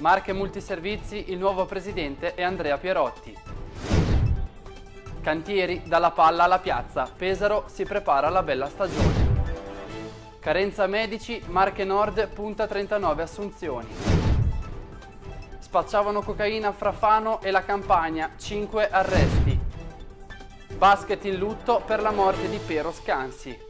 Marche Multiservizi, il nuovo presidente è Andrea Pierotti. Cantieri, dalla palla alla piazza, Pesaro si prepara alla bella stagione. Carenza medici, Marche Nord punta 39 assunzioni. Spacciavano cocaina fra Fano e la Campania, 5 arresti. Basket in lutto per la morte di Pero Scansi.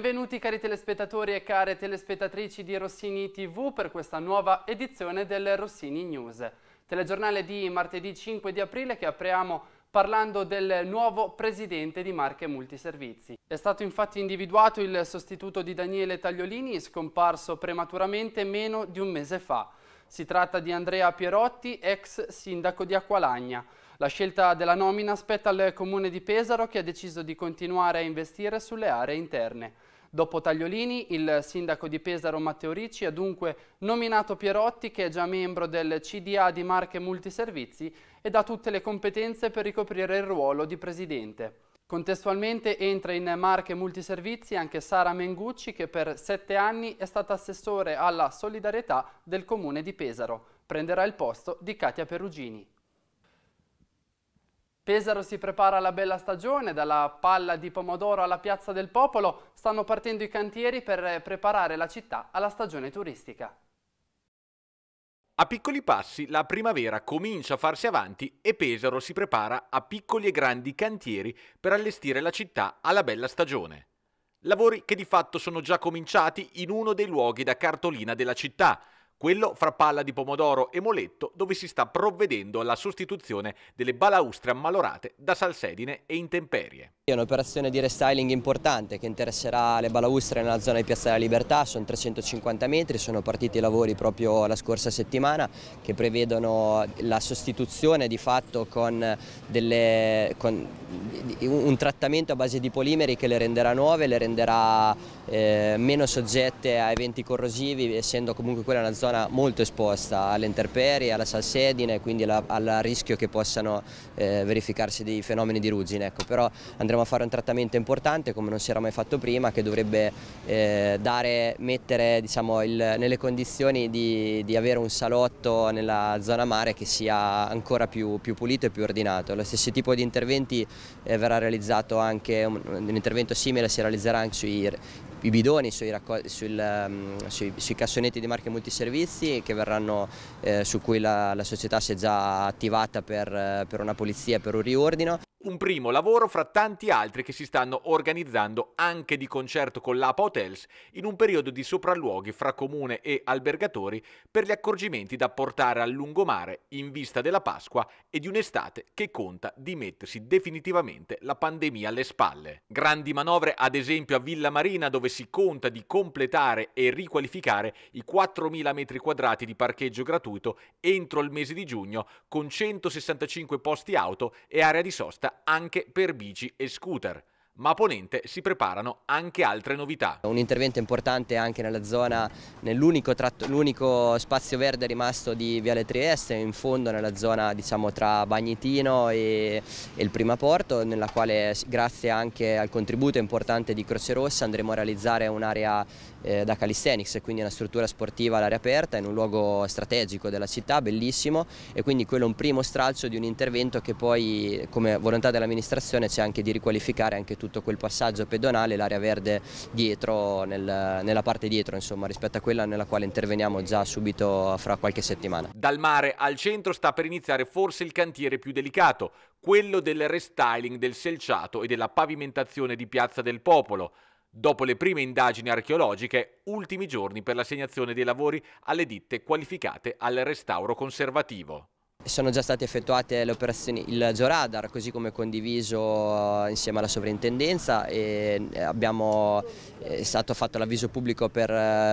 Benvenuti cari telespettatori e care telespettatrici di Rossini TV per questa nuova edizione del Rossini News. Telegiornale di martedì 5 di aprile che apriamo parlando del nuovo presidente di Marche Multiservizi. È stato infatti individuato il sostituto di Daniele Tagliolini, scomparso prematuramente meno di un mese fa. Si tratta di Andrea Pierotti, ex sindaco di Acqualagna. La scelta della nomina spetta al comune di Pesaro che ha deciso di continuare a investire sulle aree interne. Dopo Tagliolini, il sindaco di Pesaro Matteo Ricci ha dunque nominato Pierotti, che è già membro del CDA di Marche Multiservizi ed ha tutte le competenze per ricoprire il ruolo di presidente. Contestualmente entra in Marche Multiservizi anche Sara Mengucci che per sette anni è stata assessore alla solidarietà del comune di Pesaro. Prenderà il posto di Katia Perugini. Pesaro si prepara alla bella stagione, dalla palla di pomodoro alla piazza del popolo stanno partendo i cantieri per eh, preparare la città alla stagione turistica. A piccoli passi la primavera comincia a farsi avanti e Pesaro si prepara a piccoli e grandi cantieri per allestire la città alla bella stagione. Lavori che di fatto sono già cominciati in uno dei luoghi da cartolina della città, quello fra palla di pomodoro e moletto dove si sta provvedendo alla sostituzione delle balaustre ammalorate da salsedine e intemperie. È un'operazione di restyling importante che interesserà le balaustre nella zona di Piazza della Libertà, sono 350 metri, sono partiti i lavori proprio la scorsa settimana che prevedono la sostituzione di fatto con, delle, con un trattamento a base di polimeri che le renderà nuove, le renderà eh, meno soggette a eventi corrosivi, essendo comunque quella una zona molto esposta alle intemperie, alla salsedine e quindi al rischio che possano eh, verificarsi dei fenomeni di ruggine. Ecco, però andremo a fare un trattamento importante come non si era mai fatto prima, che dovrebbe eh, dare, mettere diciamo, il, nelle condizioni di, di, avere un salotto nella zona mare che sia ancora più, più pulito e più ordinato. Lo stesso tipo di interventi eh, verrà realizzato anche, un, un intervento simile si realizzerà anche sui i bidoni sui, sul, ehm, sui, sui, cassonetti di marche multiservizi verranno, eh, su cui la, la, società si è già attivata per, eh, per una pulizia e per un riordino un primo lavoro fra tanti altri che si stanno organizzando anche di concerto con l'APA Hotels in un periodo di sopralluoghi fra comune e albergatori per gli accorgimenti da portare al lungomare in vista della Pasqua e di un'estate che conta di mettersi definitivamente la pandemia alle spalle. Grandi manovre ad esempio a Villa Marina dove si conta di completare e riqualificare i 4.000 metri quadrati di parcheggio gratuito entro il mese di giugno con 165 posti auto e area di sosta offerta anche per bici e scooter ma a Ponente si preparano anche altre novità. Un intervento importante anche nella zona, nell'unico spazio verde rimasto di Viale Trieste, in fondo nella zona diciamo, tra Bagnitino e, e il Prima Porto, nella quale grazie anche al contributo importante di Croce Rossa andremo a realizzare un'area eh, da Calisthenics, quindi una struttura sportiva all'aria aperta in un luogo strategico della città, bellissimo e quindi quello è un primo stralcio di un intervento che poi come volontà dell'amministrazione c'è anche di riqualificare anche tutto quel passaggio pedonale, l'area verde dietro, nel, nella parte dietro insomma rispetto a quella nella quale interveniamo già subito fra qualche settimana. Dal mare al centro sta per iniziare forse il cantiere più delicato, quello del restyling del selciato e della pavimentazione di Piazza del Popolo. Dopo le prime indagini archeologiche, ultimi giorni per l'assegnazione dei lavori alle ditte qualificate al restauro conservativo. Sono già state effettuate le operazioni, il georadar, così come condiviso eh, insieme alla sovrintendenza e eh, abbiamo, eh, è stato fatto l'avviso pubblico per,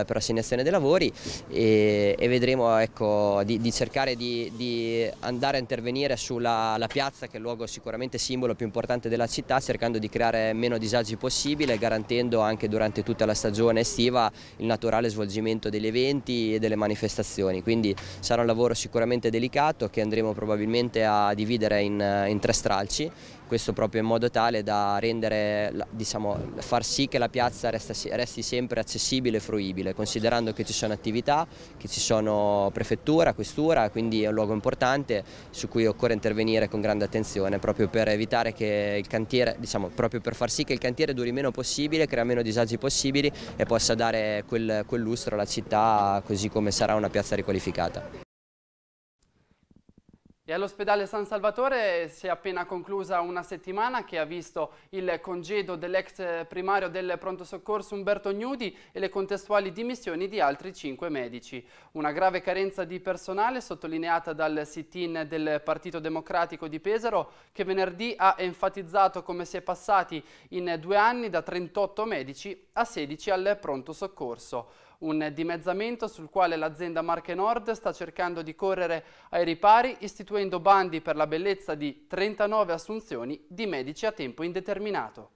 per assegnazione dei lavori e, e vedremo ecco, di, di, cercare di, di, andare a intervenire sulla piazza che è il luogo sicuramente simbolo più importante della città cercando di creare meno disagi possibile garantendo anche durante tutta la stagione estiva il naturale svolgimento degli eventi e delle manifestazioni. Quindi sarà un lavoro sicuramente delicato che andremo probabilmente a dividere in, in tre stralci, questo proprio in modo tale da rendere, diciamo, far sì che la piazza resta, resti sempre accessibile e fruibile, considerando che ci sono attività, che ci sono prefettura, questura, quindi è un luogo importante su cui occorre intervenire con grande attenzione proprio per evitare che il cantiere, diciamo, proprio per far sì che il cantiere duri meno possibile, crea meno disagi possibili e possa dare quel, quel lustro alla città così come sarà una piazza riqualificata. E all'ospedale San Salvatore si è appena conclusa una settimana che ha visto il congedo dell'ex primario del pronto soccorso Umberto Gnudi e le contestuali dimissioni di altri cinque medici. Una grave carenza di personale sottolineata dal sit-in del Partito Democratico di Pesaro che venerdì ha enfatizzato come si è passati in due anni da 38 medici a 16 al pronto soccorso un dimezzamento sul quale l'azienda Marche Nord sta cercando di correre ai ripari istituendo bandi per la bellezza di 39 assunzioni di medici a tempo indeterminato.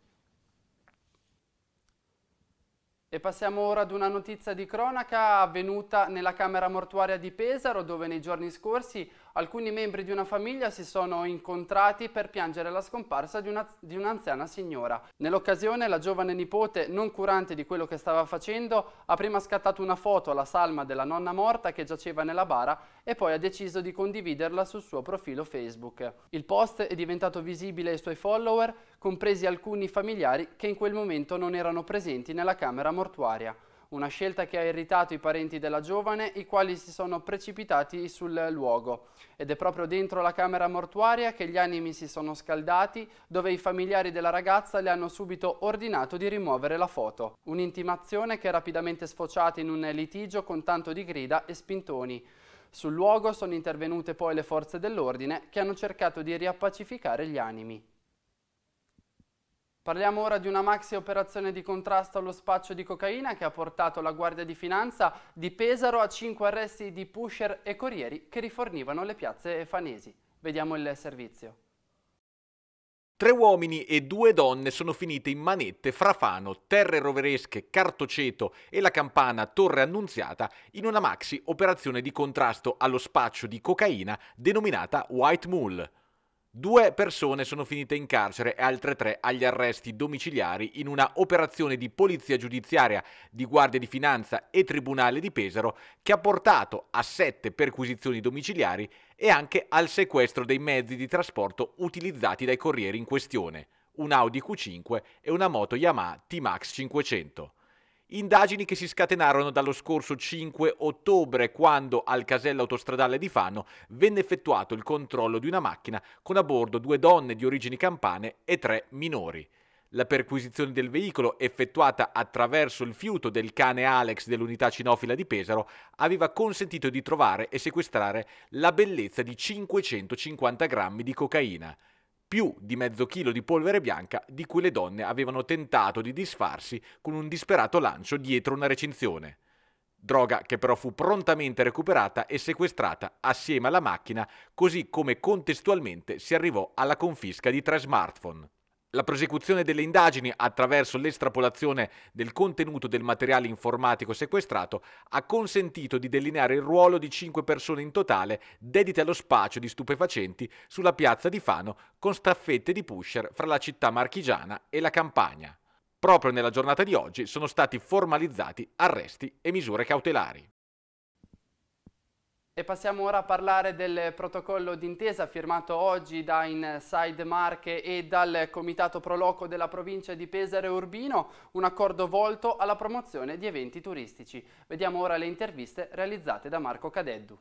E passiamo ora ad una notizia di cronaca avvenuta nella Camera Mortuaria di Pesaro dove nei giorni scorsi alcuni membri di una famiglia si sono incontrati per piangere la scomparsa di, una, di un'anziana signora. Nell'occasione la giovane nipote, non curante di quello che stava facendo, ha prima scattato una foto alla salma della nonna morta che giaceva nella bara e poi ha deciso di condividerla sul suo profilo Facebook. Il post è diventato visibile ai suoi follower, compresi alcuni familiari che in quel momento non erano presenti nella camera mortuaria una scelta che ha irritato i parenti della giovane, i quali si sono precipitati sul luogo. Ed è proprio dentro la camera mortuaria che gli animi si sono scaldati, dove i familiari della ragazza le hanno subito ordinato di rimuovere la foto. Un'intimazione che è rapidamente sfociata in un litigio con tanto di grida e spintoni. Sul luogo sono intervenute poi le forze dell'ordine che hanno cercato di riappacificare gli animi. Parliamo ora di una maxi operazione di contrasto allo spaccio di cocaina che ha portato la Guardia di Finanza di Pesaro a 5 arresti di pusher e corrieri che rifornivano le piazze fanesi. Vediamo il servizio. Tre uomini e due donne sono finite in manette fra Fano, Terre Roveresche, Cartoceto e la campana Torre Annunziata in una maxi operazione di contrasto allo spaccio di cocaina denominata White Mule. Due persone sono finite in carcere e altre tre agli arresti domiciliari in una operazione di polizia giudiziaria di Guardia di Finanza e Tribunale di Pesaro che ha portato a sette perquisizioni domiciliari e anche al sequestro dei mezzi di trasporto utilizzati dai corrieri in questione, un Audi Q5 e una moto Yamaha T-Max 500. Indagini che si scatenarono dallo scorso 5 ottobre, quando al casello autostradale di Fano venne effettuato il controllo di una macchina con a bordo due donne di origini campane e tre minori. La perquisizione del veicolo, effettuata attraverso il fiuto del cane Alex dell'unità cinofila di Pesaro, aveva consentito di trovare e sequestrare la bellezza di 550 grammi di cocaina più di mezzo chilo di polvere bianca di cui le donne avevano tentato di disfarsi con un disperato lancio dietro una recinzione. Droga che però fu prontamente recuperata e sequestrata assieme alla macchina, così come contestualmente si arrivò alla confisca di tre smartphone la prosecuzione delle indagini attraverso l'estrapolazione del contenuto del materiale informatico sequestrato ha consentito di delineare il ruolo di cinque persone in totale dedite allo spaccio di stupefacenti sulla piazza di Fano con staffette di pusher fra la città marchigiana e la campagna. Proprio nella giornata di oggi sono stati formalizzati arresti e misure cautelari. E passiamo ora a parlare del protocollo d'intesa firmato oggi da Inside Marche e dal Comitato Proloco della provincia di Pesaro e Urbino, un accordo volto alla promozione di eventi turistici. Vediamo ora le interviste realizzate da Marco Cadeddu.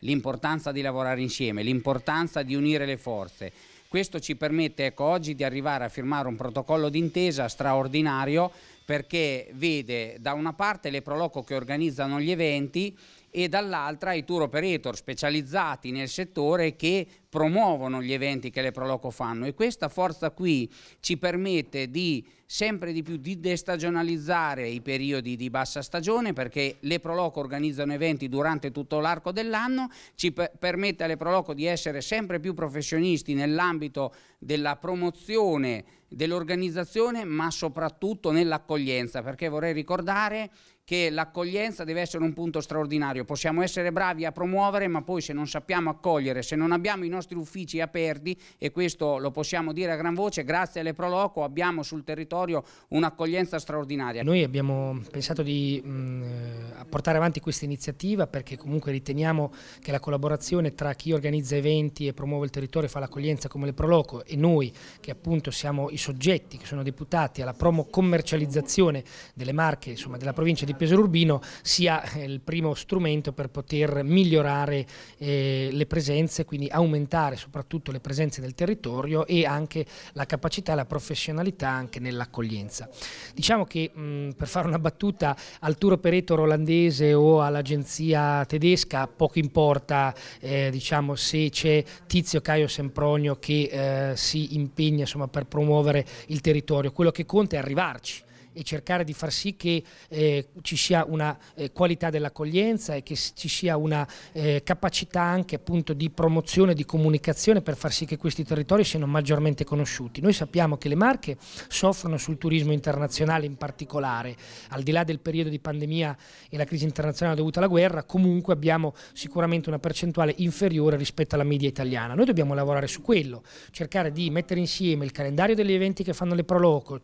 L'importanza di lavorare insieme, l'importanza di unire le forze, questo ci permette ecco, oggi di arrivare a firmare un protocollo d'intesa straordinario perché vede da una parte le Proloco che organizzano gli eventi e dall'altra i tour operator specializzati nel settore che promuovono gli eventi che le Proloco fanno e questa forza qui ci permette di sempre di più di destagionalizzare i periodi di bassa stagione perché le Proloco organizzano eventi durante tutto l'arco dell'anno, ci permette alle Proloco di essere sempre più professionisti nell'ambito della promozione dell'organizzazione ma soprattutto nell'accoglienza perché vorrei ricordare che l'accoglienza deve essere un punto straordinario. Possiamo essere bravi a promuovere, ma poi se non sappiamo accogliere, se non abbiamo i nostri uffici aperti, e questo lo possiamo dire a gran voce, grazie alle Proloco abbiamo sul territorio un'accoglienza straordinaria. Noi abbiamo pensato di mh, portare avanti questa iniziativa perché comunque riteniamo che la collaborazione tra chi organizza eventi e promuove il territorio e fa l'accoglienza come le Proloco e noi che appunto siamo i soggetti che sono deputati alla promo commercializzazione delle marche, insomma della provincia di piacere urbino sia eh, il primo strumento per poter migliorare eh, le presenze, quindi aumentare soprattutto le presenze del territorio e anche la capacità e la professionalità anche nell'accoglienza. Diciamo che mh, per fare una battuta al tour operator olandese o all'agenzia tedesca poco importa eh, diciamo, se c'è Tizio Caio Sempronio che eh, si impegna insomma, per promuovere il territorio, quello che conta è arrivarci e cercare di far sì che eh, ci sia una eh, qualità dell'accoglienza e che ci sia una eh, capacità anche appunto di promozione, di comunicazione per far sì che questi territori siano maggiormente conosciuti. Noi sappiamo che le Marche soffrono sul turismo internazionale in particolare, al di là del periodo di pandemia e la crisi internazionale dovuta alla guerra, comunque abbiamo sicuramente una percentuale inferiore rispetto alla media italiana. Noi dobbiamo lavorare su quello, cercare di mettere insieme il calendario degli eventi che fanno le Proloco,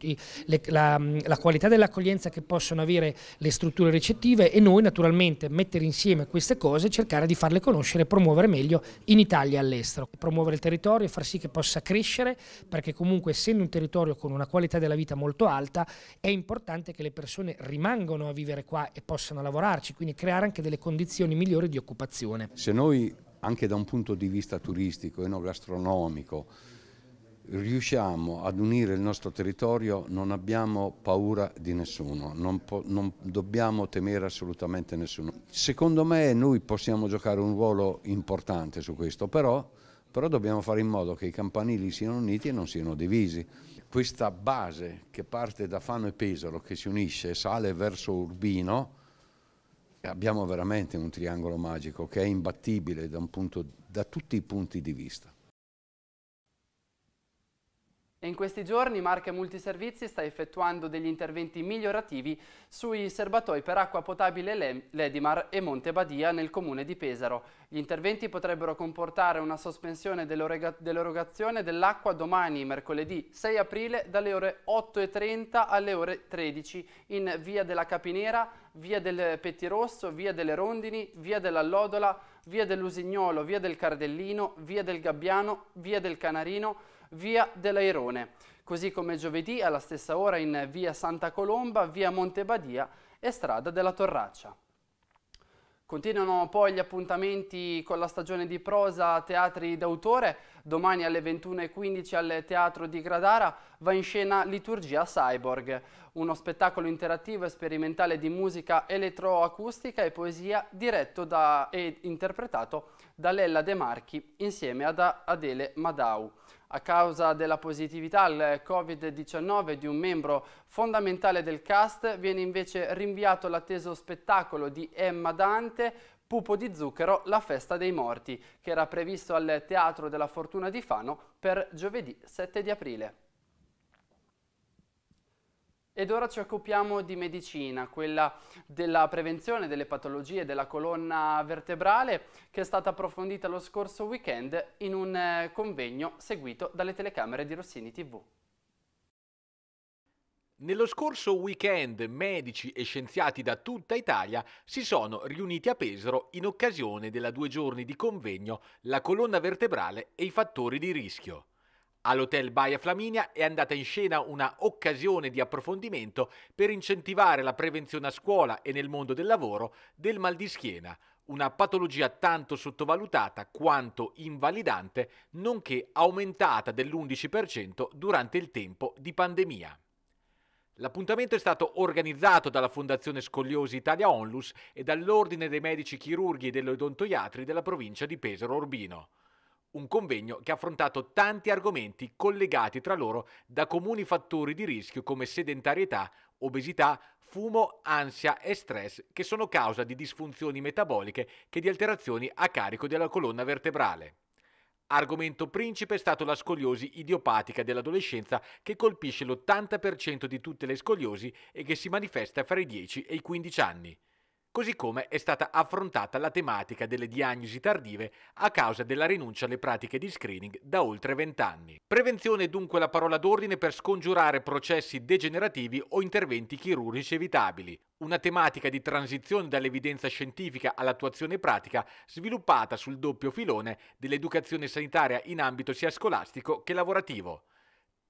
la, la qualità dell'accoglienza che possono avere le strutture ricettive e noi naturalmente mettere insieme queste cose e cercare di farle conoscere e promuovere meglio in Italia e all'estero. Promuovere il territorio e far sì che possa crescere perché comunque essendo un territorio con una qualità della vita molto alta è importante che le persone rimangano a vivere qua e possano lavorarci, quindi creare anche delle condizioni migliori di occupazione. Se noi anche da un punto di vista turistico, enogastronomico, riusciamo ad unire il nostro territorio non abbiamo paura di nessuno, non, non, dobbiamo temere assolutamente nessuno. Secondo me noi possiamo giocare un ruolo importante su questo, però, però dobbiamo fare in modo che i campanili siano uniti e non siano divisi. Questa base che parte da Fano e Pesaro, che si unisce e sale verso Urbino, abbiamo veramente un triangolo magico che è imbattibile da, punto, da tutti i punti di vista. E in questi giorni Marche Multiservizi sta effettuando degli interventi migliorativi sui serbatoi per acqua potabile Ledimar e Monte Badia nel comune di Pesaro. Gli interventi potrebbero comportare una sospensione dell'erogazione dell'acqua domani, mercoledì 6 aprile, dalle ore 8.30 alle ore 13 in via della Capinera, via del Pettirosso, via delle Rondini, via dell'Allodola, via dell'Usignolo, via del Cardellino, via del Gabbiano, via del Canarino, via dell'Airone, così come giovedì alla stessa ora in via Santa Colomba, via Montebadia e strada della Torraccia. Continuano poi gli appuntamenti con la stagione di prosa Teatri d'autore. Domani alle 21.15 al Teatro di Gradara va in scena Liturgia Cyborg, uno spettacolo interattivo e sperimentale di musica elettroacustica e poesia diretto da, e interpretato da Lella De Marchi insieme ad Adele Madau. A causa della positività al Covid-19 di un membro fondamentale del cast, viene invece rinviato l'atteso spettacolo di Emma Dante, Pupo di Zucchero, La festa dei morti, che era previsto al Teatro della Fortuna di Fano per giovedì 7 di aprile. Ed ora ci occupiamo di medicina, quella della prevenzione delle patologie della colonna vertebrale che è stata approfondita lo scorso weekend in un eh, convegno seguito dalle telecamere di Rossini TV. Nello scorso weekend medici e scienziati da tutta Italia si sono riuniti a Pesaro in occasione della due giorni di convegno La colonna vertebrale e i fattori di rischio. All'Hotel Baia Flaminia è andata in scena una occasione di approfondimento per incentivare la prevenzione a scuola e nel mondo del lavoro del mal di schiena, una patologia tanto sottovalutata quanto invalidante, nonché aumentata dell'11% durante il tempo di pandemia. L'appuntamento è stato organizzato dalla Fondazione Scogliosi Italia Onlus e dall'Ordine dei Medici Chirurghi e degli Odontoiatri della provincia di Pesaro Orbino un convegno che ha affrontato tanti argomenti collegati tra loro da comuni fattori di rischio come sedentarietà, obesità, fumo, ansia e stress che sono causa di disfunzioni metaboliche che di alterazioni a carico della colonna vertebrale. Argomento principe è stato la scoliosi idiopatica dell'adolescenza che colpisce l'80% di tutte le scoliosi e che si manifesta fra i 10 e i 15 anni così come è stata affrontata la tematica delle diagnosi tardive a causa della rinuncia alle pratiche di screening da oltre vent'anni. Prevenzione è dunque la parola d'ordine per scongiurare processi degenerativi o interventi chirurgici evitabili, una tematica di transizione dall'evidenza scientifica all'attuazione pratica sviluppata sul doppio filone dell'educazione sanitaria in ambito sia scolastico che lavorativo.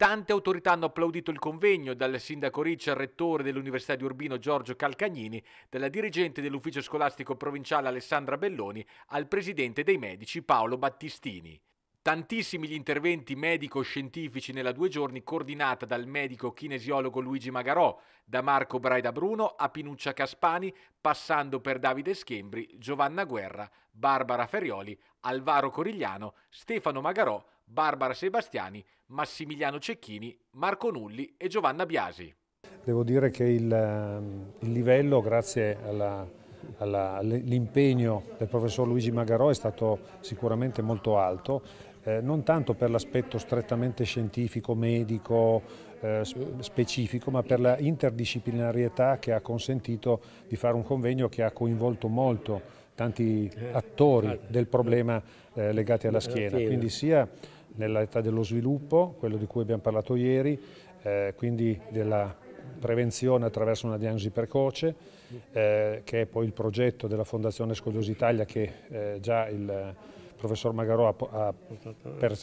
Tante autorità hanno applaudito il convegno, dal sindaco Ricci al rettore dell'Università di Urbino Giorgio Calcagnini, dalla dirigente dell'ufficio scolastico provinciale Alessandra Belloni al presidente dei medici Paolo Battistini. Tantissimi gli interventi medico-scientifici nella due giorni coordinata dal medico kinesiologo Luigi Magarò, da Marco Braida Bruno a Pinuccia Caspani, passando per Davide Schembri, Giovanna Guerra, Barbara Ferrioli, Alvaro Corigliano, Stefano Magarò, Barbara Sebastiani, Massimiliano Cecchini, Marco Nulli e Giovanna Biasi. Devo dire che il, ehm, il livello, grazie all'impegno del professor Luigi Magarò, è stato sicuramente molto alto, eh, non tanto per l'aspetto strettamente scientifico, medico, eh, specifico, ma per la interdisciplinarietà che ha consentito di fare un convegno che ha coinvolto molto tanti eh, attori del problema eh, legati alla eh, schiena, quindi sia nell'età dello sviluppo, quello di cui abbiamo parlato ieri, eh, quindi della prevenzione attraverso una diagnosi precoce, eh, che è poi il progetto della Fondazione Scoliosi Italia che eh, già il professor Magarò ha, ha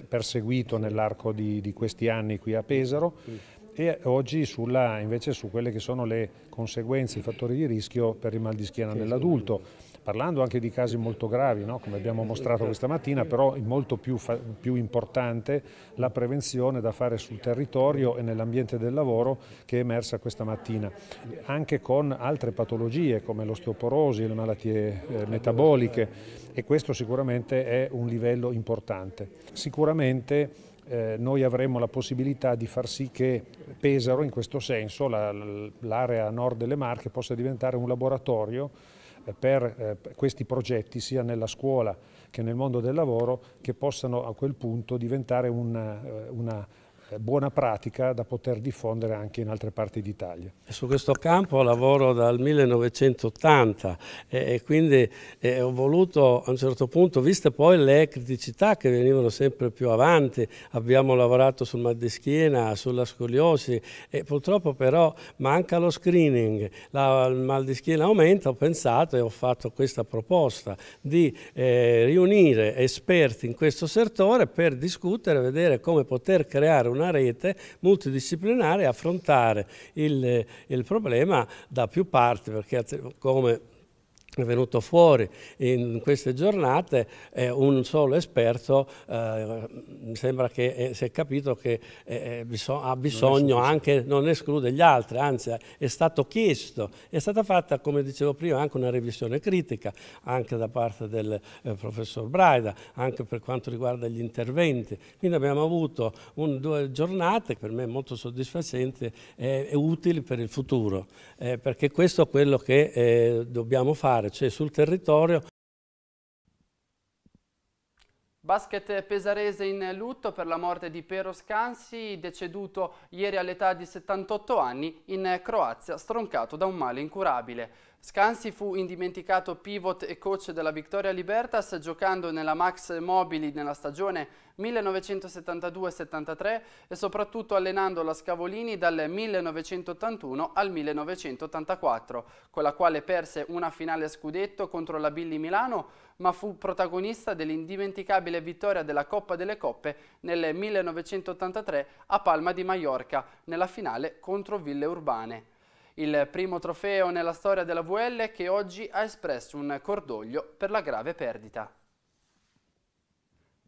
perseguito nell'arco di, di questi anni qui a Pesaro e oggi sulla, invece su quelle che sono le conseguenze, i fattori di rischio per il mal di schiena nell'adulto parlando anche di casi molto gravi, no? come abbiamo mostrato questa mattina, però è molto più, più, importante la prevenzione da fare sul territorio e nell'ambiente del lavoro che è emersa questa mattina, anche con altre patologie come l'osteoporosi, le malattie eh, metaboliche e questo sicuramente è un livello importante. Sicuramente eh, noi avremo la possibilità di far sì che Pesaro, in questo senso, l'area nord delle Marche possa diventare un laboratorio eh, eh, per questi progetti sia nella scuola che nel mondo del lavoro che possano a quel punto diventare eh, una, una buona pratica da poter diffondere anche in altre parti d'Italia. Su questo campo lavoro dal 1980 e, e quindi eh, ho voluto a un certo punto, viste poi le criticità che venivano sempre più avanti, abbiamo lavorato sul mal di schiena, sulla scoliosi e purtroppo però manca lo screening, La, il mal di schiena aumenta, ho pensato e ho fatto questa proposta di eh, riunire esperti in questo settore per discutere, vedere come poter creare una una rete multidisciplinare e affrontare il, eh, il problema da più parti, perché eh, come è venuto fuori in queste giornate eh, un solo esperto, eh, mi sembra che eh, si è capito che eh, eh, biso ha bisogno non anche, non esclude gli altri, anzi è stato chiesto, è stata fatta come dicevo prima anche una revisione critica anche da parte del eh, professor Braida, anche per quanto riguarda gli interventi, quindi abbiamo avuto un, due giornate per me molto soddisfacenti e utili per il futuro, perché questo è quello che dobbiamo fare militare, cioè sul territorio. Basket pesarese in lutto per la morte di Pero Scansi, deceduto ieri all'età di 78 anni in Croazia, stroncato da un male incurabile. Scansi fu indimenticato pivot e coach della Victoria Libertas giocando nella Max Mobili nella stagione 1972-73 e soprattutto allenando la Scavolini dal 1981 al 1984, con la quale perse una finale scudetto contro la Billy Milano, ma fu protagonista dell'indimenticabile vittoria della Coppa delle Coppe nel 1983 a Palma di Mallorca, nella finale contro Ville Urbane il primo trofeo nella storia della VL che oggi ha espresso un cordoglio per la grave perdita.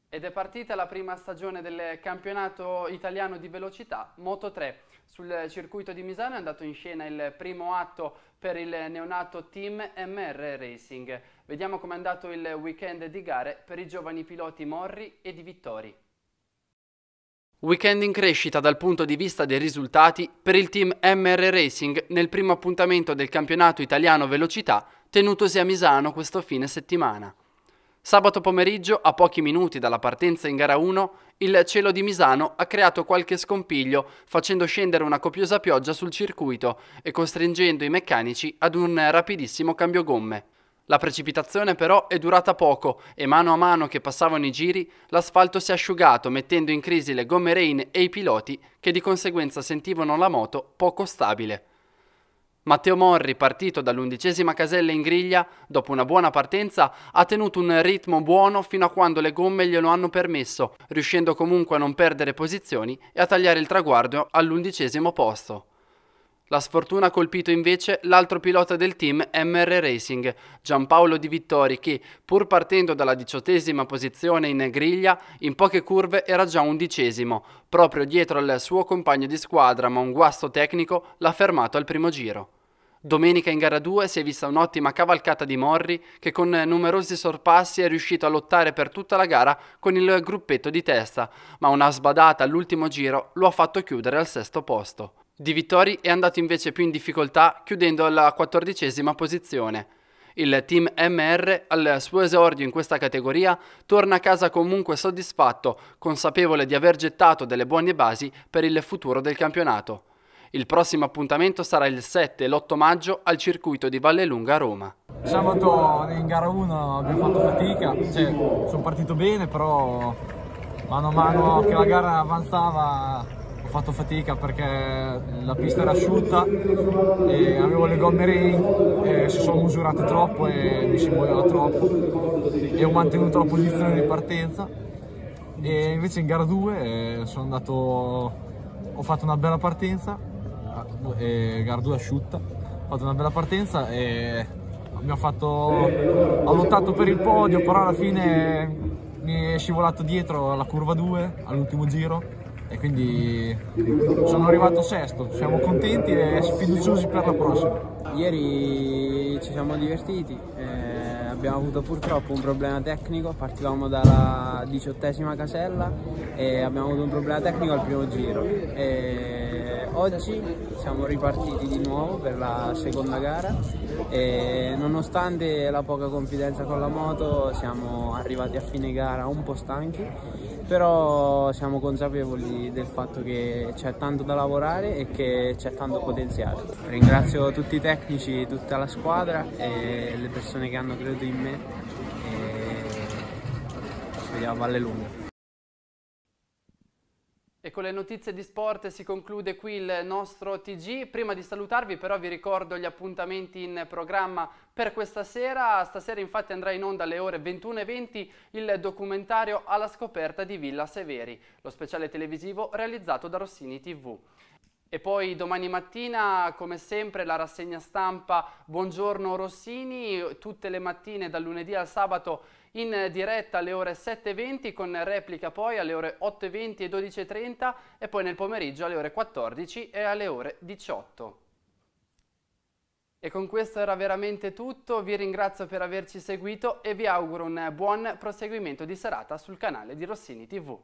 Ed è partita la prima stagione del campionato italiano di velocità Moto 3. Sul circuito di Misano è andato in scena il primo atto per il neonato Team MR Racing. Vediamo com'è andato il weekend di gare per i giovani piloti Morri e Di Vittori. Weekend in crescita dal punto di vista dei risultati per il team MR Racing nel primo appuntamento del campionato italiano velocità tenutosi a Misano questo fine settimana. Sabato pomeriggio, a pochi minuti dalla partenza in gara 1, il cielo di Misano ha creato qualche scompiglio facendo scendere una copiosa pioggia sul circuito e costringendo i meccanici ad un rapidissimo cambio gomme. La precipitazione però è durata poco e mano a mano che passavano i giri l'asfalto si è asciugato mettendo in crisi le gomme rain e i piloti che di conseguenza sentivano la moto poco stabile. Matteo Morri, partito dall'undicesima casella in griglia, dopo una buona partenza, ha tenuto un ritmo buono fino a quando le gomme glielo hanno permesso, riuscendo comunque a non perdere posizioni e a tagliare il traguardo all'undicesimo posto. La sfortuna ha colpito invece l'altro pilota del team MR Racing, Giampaolo Di Vittori, che pur partendo dalla diciottesima posizione in griglia, in poche curve era già undicesimo, proprio dietro al suo compagno di squadra, ma un guasto tecnico l'ha fermato al primo giro. Domenica in gara 2 si è vista un'ottima cavalcata di Morri che con numerosi sorpassi è riuscito a lottare per tutta la gara con il gruppetto di testa, ma una sbadata all'ultimo giro lo ha fatto chiudere al sesto posto. Di Vittori è andato invece più in difficoltà chiudendo alla quattordicesima posizione. Il team MR al suo esordio in questa categoria torna a casa comunque soddisfatto, consapevole di aver gettato delle buone basi per il futuro del campionato. Il prossimo appuntamento sarà il 7 e l'8 maggio al circuito di Vallelunga a Roma. Sabato in gara 1 abbiamo fatto fatica, cioè, sono partito bene però mano a mano che la gara avanzava fatto fatica perché la pista era asciutta e avevo le gomme rain si sono misurate troppo e mi si muoveva troppo e ho mantenuto la posizione di partenza e invece in gara 2 eh, sono andato ho fatto una bella partenza gara 2 asciutta ho fatto una bella partenza e abbiamo fatto ho lottato per il podio però alla fine mi è scivolato dietro alla curva 2 all'ultimo giro e quindi sono arrivato sesto, siamo contenti e fiduciosi per la prossima. Ieri ci siamo divertiti, eh, abbiamo avuto purtroppo un problema tecnico, partivamo dalla diciottesima casella e abbiamo avuto un problema tecnico al primo giro. E oggi siamo ripartiti di nuovo per la seconda gara e nonostante la poca confidenza con la moto siamo arrivati a fine gara un po' stanchi però siamo consapevoli del fatto che c'è tanto da lavorare e che c'è tanto potenziale. Ringrazio tutti i tecnici, tutta la squadra e le persone che hanno creduto in me e ci vediamo a Valle Lunga. E con le notizie di sport si conclude qui il nostro TG. Prima di salutarvi però vi ricordo gli appuntamenti in programma per questa sera. Stasera infatti andrà in onda alle ore 21.20 il documentario Alla scoperta di Villa Severi, lo speciale televisivo realizzato da Rossini TV. E poi domani mattina, come sempre, la rassegna stampa Buongiorno Rossini, tutte le mattine dal lunedì al sabato in diretta alle ore 7.20 con replica poi alle ore 8.20 e 12.30 e poi nel pomeriggio alle ore 14 e alle ore 18. E con questo era veramente tutto, vi ringrazio per averci seguito e vi auguro un buon proseguimento di serata sul canale di Rossini TV.